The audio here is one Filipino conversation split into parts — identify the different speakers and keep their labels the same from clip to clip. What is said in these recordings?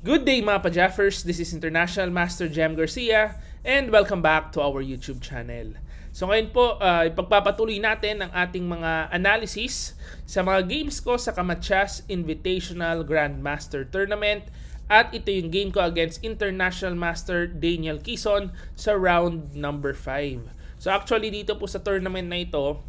Speaker 1: Good day mga pa-Jaffers, this is International Master Jam Garcia and welcome back to our YouTube channel. So ngayon po, uh, ipagpapatuloy natin ang ating mga analysis sa mga games ko sa Kamachas Invitational Grandmaster Tournament at ito yung game ko against International Master Daniel Kison sa round number 5. So actually dito po sa tournament na ito,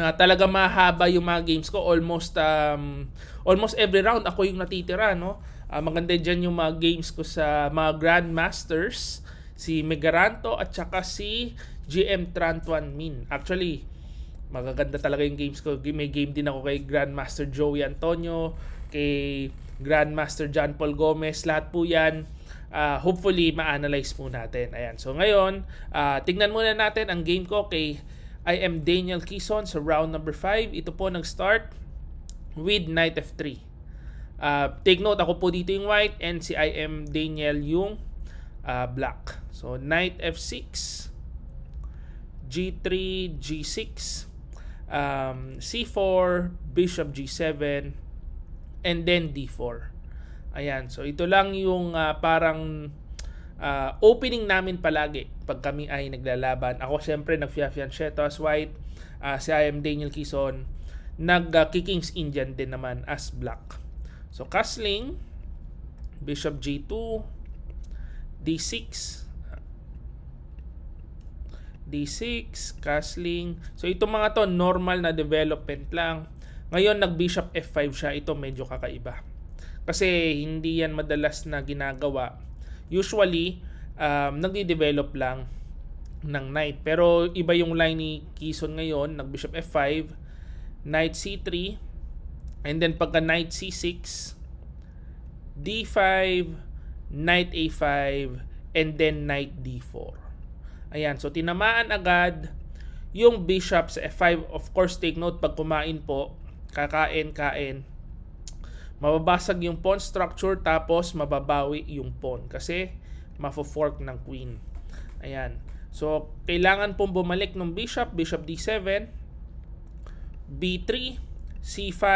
Speaker 1: uh, talaga mahaba yung mga games ko almost um, almost every round ako yung natitira no Uh, maganda dyan yung mga games ko sa mga Grandmasters, si Megaranto at saka si GM Trantuan Min. Actually, magaganda talaga yung games ko. May game din ako kay Grandmaster Joey Antonio, kay Grandmaster John Paul Gomez, lahat po yan. Uh, hopefully, ma-analyze po natin. Ayan. So ngayon, uh, tingnan muna natin ang game ko kay I am Daniel Kison sa round number 5. Ito po nag-start with Knight F3. Uh, take note, ako po dito yung white and si I am Daniel yung uh, black. So, knight f6, g3, g6, um, c4, bishop g7, and then d4. Ayan, so ito lang yung uh, parang uh, opening namin palagi pag kami ay naglalaban. Ako syempre nagfiafian as white, uh, si I am Daniel Kison, nag-kickings uh, Indian din naman as black. So, castling, bishop g2, d6, d6, castling. So, itong mga to, normal na development lang. Ngayon, nag-bishop f5 siya. Ito medyo kakaiba. Kasi, hindi yan madalas na ginagawa. Usually, um, nagdi-develop lang ng knight. Pero, iba yung line ni Kison ngayon. Nag-bishop f5, knight c3, And then pagka knight c6, d5, knight a5, and then knight d4. Ayan, so tinamaan agad yung bishop sa eh, f5. Of course, take note pag kumain po, kakain, kain, mababasag yung pawn structure tapos mababawi yung pawn kasi mafo-fork ng queen. Ayan. So, kailangan pong bumalik ng bishop, bishop d7, b3, C5,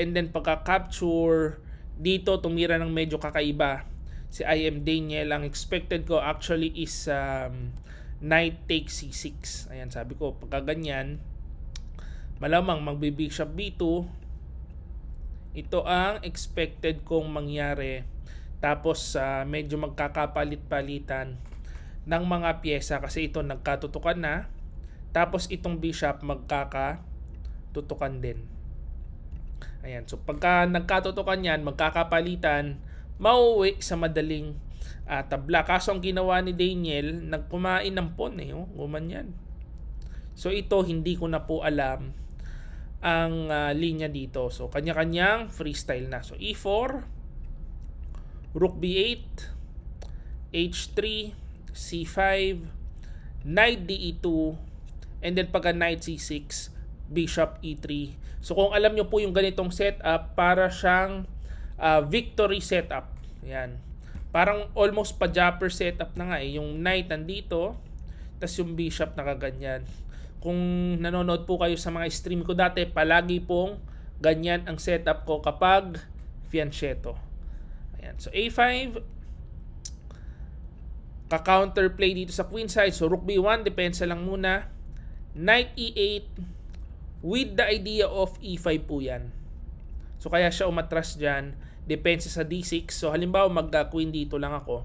Speaker 1: and then pagka-capture, dito tumira ng medyo kakaiba. Si IM Daniel, ang expected ko actually is um, knight take C6. Ayan, sabi ko, pagka ganyan, malamang magbibishop B2. Ito ang expected kong mangyari. Tapos uh, medyo magkakapalit-palitan ng mga pyesa kasi ito nagkatutukan na. Tapos itong bishop magkakatutukan din. Ayan, so pagka nagkatotokan yan, magkakapalitan, mauwi sa madaling uh, tabla. Kaso ang ginawa ni Daniel, nagkumain ng pon eh. Oh, yan. So ito, hindi ko na po alam ang uh, linya dito. So kanya-kanyang freestyle na. So E4, Rook B8, H3, C5, Knight D2, and then pagka Knight C6, bishop e3. So kung alam nyo po yung ganitong setup, para siyang uh, victory setup. Yan. Parang almost pa-jumper setup na nga eh. Yung knight nandito, tas yung bishop nakaganyan. Kung nanonood po kayo sa mga stream ko dati, palagi pong ganyan ang setup ko kapag fianchetto. Ayan. So a5, ka-counterplay dito sa queen side. So rook b1, depensa lang muna. Knight e8, with the idea of E5 po yan. So kaya siya umatras dyan, depensa sa D6. So halimbawa magka-queen dito lang ako.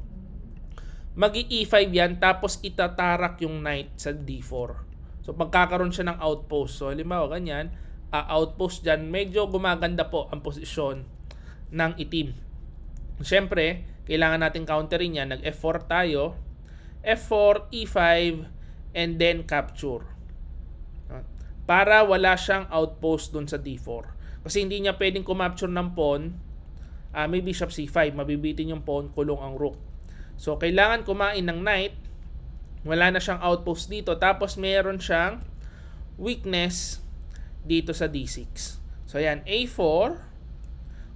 Speaker 1: mag E5 yan, tapos itatarak yung knight sa D4. So pagkakaroon siya ng outpost. So halimbawa ganyan, uh, outpost dyan, medyo gumaganda po ang posisyon ng itim. Siyempre, kailangan natin counterin yan. Nag F4 tayo. F4, E5, and then capture para wala siyang outpost dun sa d4. Kasi hindi niya pwedeng kumapture ng pawn, uh, may bishop c5, mabibitin yung pawn, kulong ang rook. So, kailangan kumain ng knight, wala na siyang outpost dito, tapos meron siyang weakness dito sa d6. So, ayan, a4,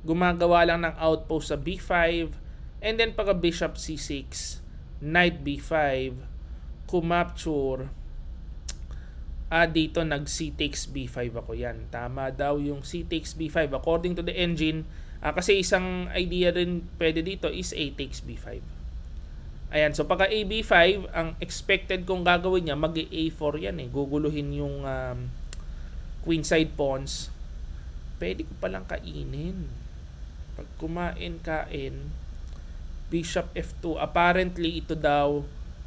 Speaker 1: gumagawa lang ng outpost sa b5, and then pagka bishop c6, knight b5, kumapture ah dito nag C takes B5 ako yan. Tama daw yung C takes B5 according to the engine. Ah, kasi isang idea rin pwede dito is A takes B5. Ayan, so pagka ab 5 ang expected kong gagawin niya, mag A4 yan eh. Guguluhin yung um, queenside pawns. Pwede ko palang kainin. Pag kumain, kain. Bishop F2. Apparently, ito daw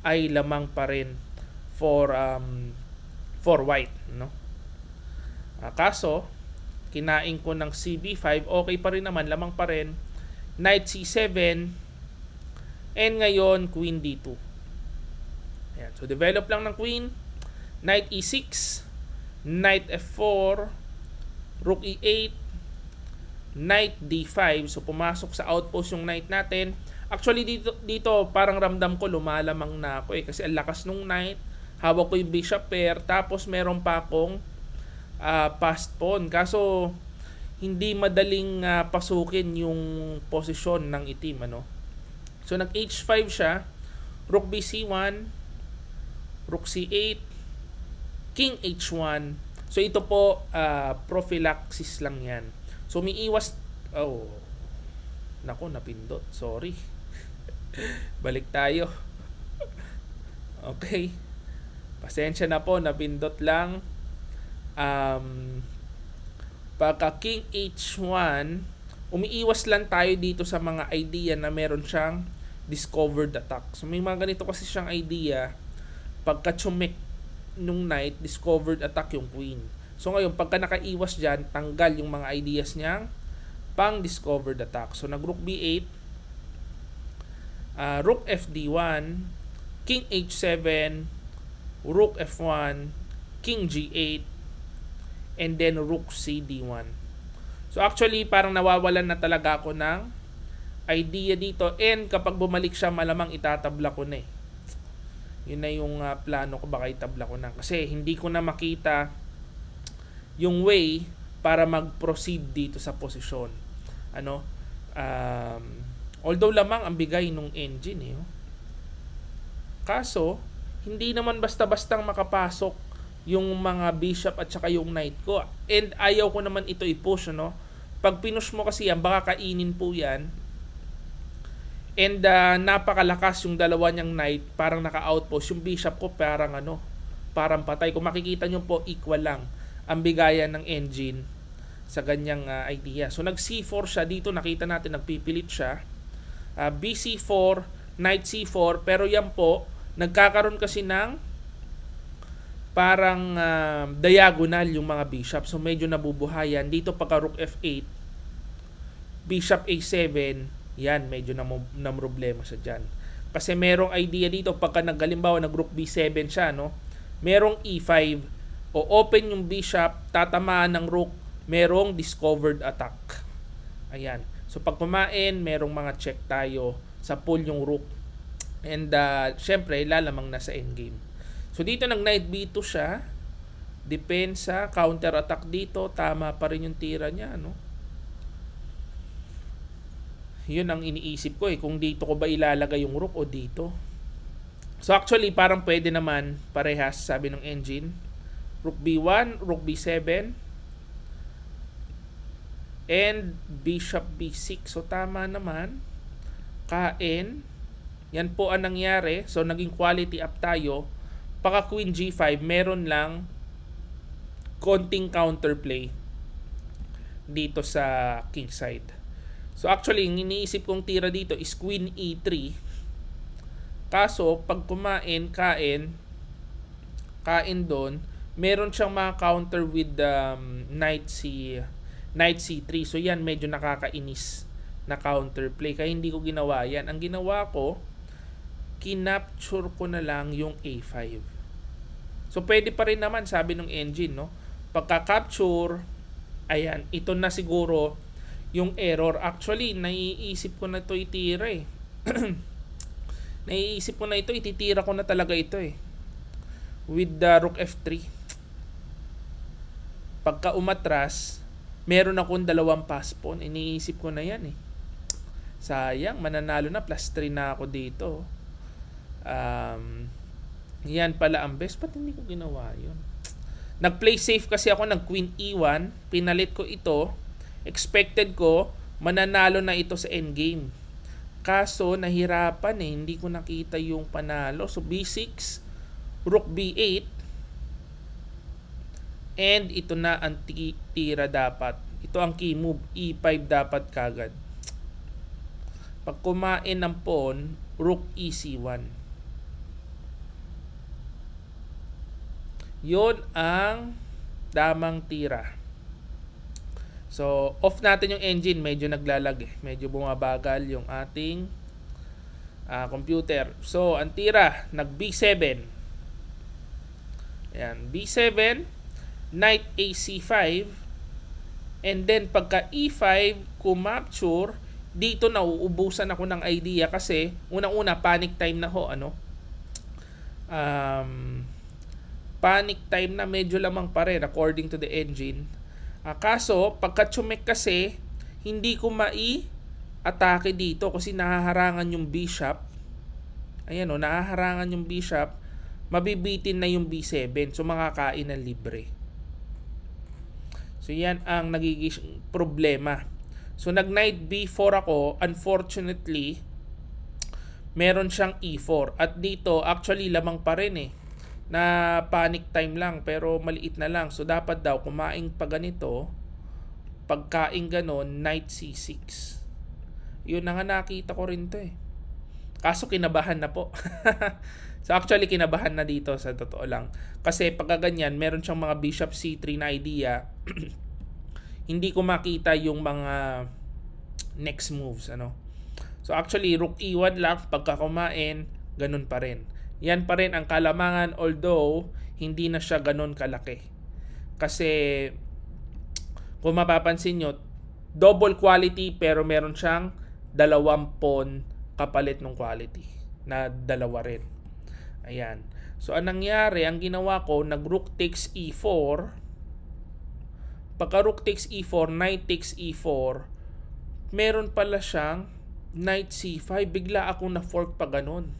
Speaker 1: ay lamang pa rin for um, for white, no? Uh, kaso, kinain ko ng CB5, okay pa rin naman, lamang pa rin. Knight C7, and ngayon, Queen D2. Ayan. So, develop lang ng Queen, Knight E6, Knight F4, Rook E8, Knight D5. So, pumasok sa outpost yung Knight natin. Actually, dito, dito parang ramdam ko lumalamang na ako eh. Kasi ang lakas nung Knight hawak ko yung bishop pair, tapos meron pa akong uh, ah, passed pawn. Kaso, hindi madaling uh, pasukin yung posisyon ng itim. Ano? So, nag h5 siya, rook bc1, rook c8, king h1. So, ito po, uh, prophylaxis lang yan. So, umiiwas, oh, nako, napindot, sorry. Balik tayo. okay. Pasensya na po, napindot lang. Um, pagka King H1, umiiwas lang tayo dito sa mga idea na meron siyang discovered attack. So may mga ganito kasi siyang idea pagka tsumik nung knight, discovered attack yung queen. So ngayon, pagka nakaiwas dyan, tanggal yung mga ideas niyang pang discovered attack. So nag rook b8, uh, ah, rook fd1, king h7, rook f1, king g8, and then rook cd 1 So actually, parang nawawalan na talaga ako ng idea dito. And kapag bumalik siya, malamang itatabla ko na eh. Yun na yung uh, plano ko, baka itabla ko na. Kasi hindi ko na makita yung way para mag-proceed dito sa posisyon. Ano? Um, although lamang ang bigay ng engine eh. Oh. Kaso, hindi naman basta-bastang makapasok yung mga bishop at saka yung knight ko. And ayaw ko naman ito i-push, ano? Pag pinush mo kasi yan, baka kainin po yan. And uh, napakalakas yung dalawa niyang knight, parang naka-outpost. Yung bishop ko parang ano, parang patay. Kung makikita nyo po, equal lang ang bigayan ng engine sa ganyang uh, idea. So nag C4 siya dito, nakita natin nagpipilit siya. Uh, ah, BC4, knight C4, pero yan po, nagkakaroon kasi ng parang uh, diagonal yung mga bishop. So medyo nabubuhayan. Dito pagka rook f8, bishop a7, yan medyo nam- namroblema sa dyan. Kasi merong idea dito pagka naghalimbawa nag rook b7 siya, no? Merong e5 o open yung bishop, tatamaan ng rook, merong discovered attack. Ayan. So pag pumain, merong mga check tayo sa pull yung rook And uh, syempre, lalamang na sa endgame. So dito nang knight b2 siya. Depensa, counter attack dito. Tama pa rin yung tira niya. No? Yun ang iniisip ko eh. Kung dito ko ba ilalagay yung rook o dito. So actually, parang pwede naman parehas sabi ng engine. Rook b1, rook b7, and bishop b6. So tama naman. Kain, yan po ang nangyari. So, naging quality up tayo. Paka queen g5, meron lang konting counterplay dito sa king side. So, actually, yung iniisip kong tira dito is queen e3. Kaso, pag kumain, kain, kain doon, meron siyang mga counter with um, knight c knight c3 so yan medyo nakakainis na counterplay kaya hindi ko ginawa yan ang ginawa ko kinapture ko na lang yung A5. So pwede pa rin naman sabi ng engine no. Pagka-capture, ayan, ito na siguro yung error. Actually, naiisip ko na to itira eh. naiisip ko na ito, ititira ko na talaga ito eh. With the rook F3. Pagka umatras, meron akong dalawang pass pawn. Iniisip ko na yan eh. Sayang, mananalo na. Plus 3 na ako dito. Um, yan pala ang best. Ba't hindi ko ginawa yun? Nag-play safe kasi ako ng Queen E1. Pinalit ko ito. Expected ko, mananalo na ito sa endgame. Kaso, nahirapan eh. Hindi ko nakita yung panalo. So, B6, Rook B8. And ito na ang tira dapat. Ito ang key move. E5 dapat kagad. Pag kumain ng pawn, Rook EC1. Yon ang damang tira. So, off natin yung engine. Medyo naglalag eh. Medyo bumabagal yung ating uh, computer. So, ang tira, nag B7. Ayan, B7, knight AC5, and then pagka E5, kumapture, dito nauubusan ako ng idea kasi unang-una panic time na ho ano um panic time na medyo lamang pa rin according to the engine. Uh, kaso, pagka tsumik kasi, hindi ko mai-atake dito kasi nahaharangan yung bishop. Ayan o, oh, nahaharangan yung bishop. Mabibitin na yung b7. So, makakain ng libre. So, yan ang nagiging problema. So, nag knight b4 ako. Unfortunately, meron siyang e4. At dito, actually, lamang pa rin eh na panic time lang pero maliit na lang. So dapat daw kumain pa ganito, pagkain ganon, night C6. Yun na nga nakita ko rin to eh. Kaso kinabahan na po. so actually kinabahan na dito sa totoo lang. Kasi pagkaganyan, meron siyang mga bishop C3 na idea. hindi ko makita yung mga next moves ano. So actually rook E1 lang pagkakumain ganun pa rin yan pa rin ang kalamangan although hindi na siya ganun kalaki. Kasi kung mapapansin nyo, double quality pero meron siyang dalawang pawn kapalit ng quality na dalawa rin. Ayan. So, ang nangyari, ang ginawa ko, nag rook takes e4. Pagka rook takes e4, knight takes e4, meron pala siyang knight c5. Bigla ako na fork pa ganun.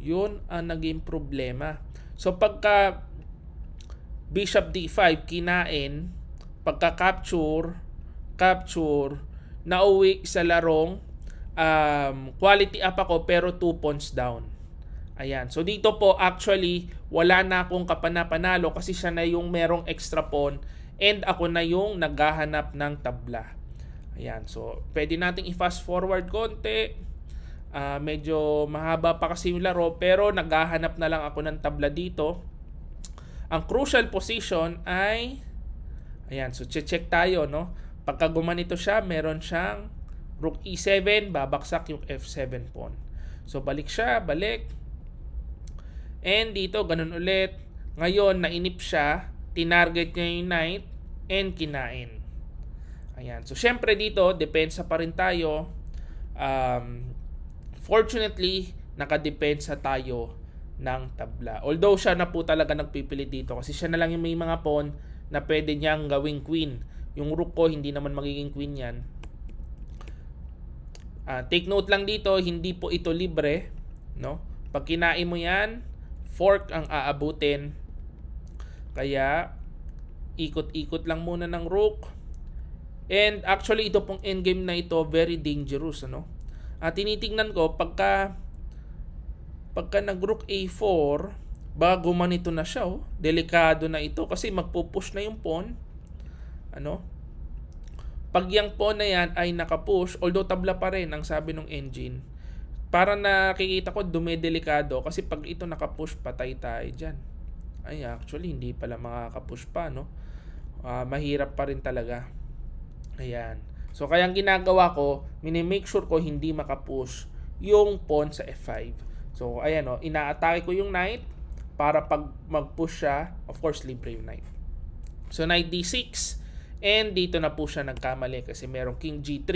Speaker 1: Yun ang naging problema. So pagka bishop d5 kinain, pagka capture, capture, nauwi sa larong um, quality up ako pero 2 pawns down. Ayan. So dito po actually wala na akong kapanapanalo kasi siya na yung merong extra pawn and ako na yung naghahanap ng tabla. Ayan. So pwede nating i-fast forward konti. Uh, medyo mahaba pa kasi yung laro pero naghahanap na lang ako ng tabla dito. Ang crucial position ay ayan, so check tayo no. Pagka gumanito siya, meron siyang rook e7, babaksak yung f7 pawn. So balik siya, balik. And dito ganun ulit. Ngayon nainip siya, tinarget niya yung knight and kinain. Ayan. So syempre dito, depensa pa rin tayo. Um, Fortunately, nakadepensa tayo ng tabla. Although siya na po talaga nagpipilit dito kasi siya na lang yung may mga pawn na pwede niyang gawing queen. Yung rook ko hindi naman magiging queen yan. Uh, take note lang dito, hindi po ito libre, no? Pag kinain mo 'yan, fork ang aabutin. Kaya ikot-ikot lang muna ng rook. And actually ito pong endgame na ito very dangerous, ano? At ah, tinitingnan ko pagka pagka nag-rook a4, bago man ito na siya oh. Delikado na ito kasi magpo-push na yung pawn. Ano? Pag yung pawn na yan ay nakapush, although tabla pa rin ang sabi ng engine, para nakikita ko dumedelikado kasi pag ito nakapush, patay tayo dyan. Ay, actually, hindi pala makakapush pa, no? Uh, mahirap pa rin talaga. Ayan. So kaya ang ginagawa ko, minimake sure ko hindi makapush yung pawn sa f5. So ayan o, oh, inaatake ko yung knight para pag mag-push siya, of course libre yung knight. So knight d6 and dito na po siya nagkamali kasi merong king g3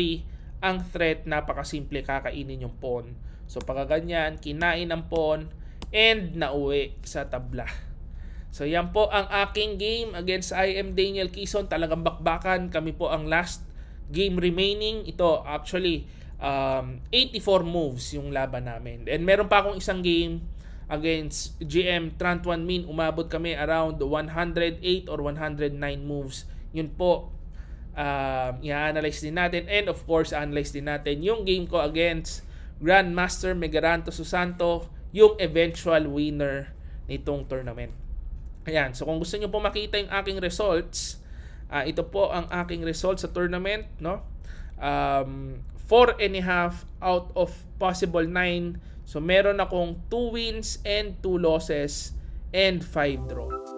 Speaker 1: ang threat napakasimple kakainin yung pawn. So pagkaganyan, kinain ang pawn and nauwi sa tabla. So yan po ang aking game against I.M. Daniel Kison. Talagang bakbakan. Kami po ang last game remaining. Ito actually um, 84 moves yung laban namin. And meron pa akong isang game against GM Tran Min. Umabot kami around 108 or 109 moves. Yun po, um, i-analyze din natin. And of course, analyze din natin yung game ko against Grandmaster Megaranto Susanto, yung eventual winner nitong tournament. Ayan, so kung gusto nyo po makita yung aking results, Uh, ito po ang aking result sa tournament, no? Um, 4 and a half out of possible 9. So meron akong 2 wins and 2 losses and 5 draws.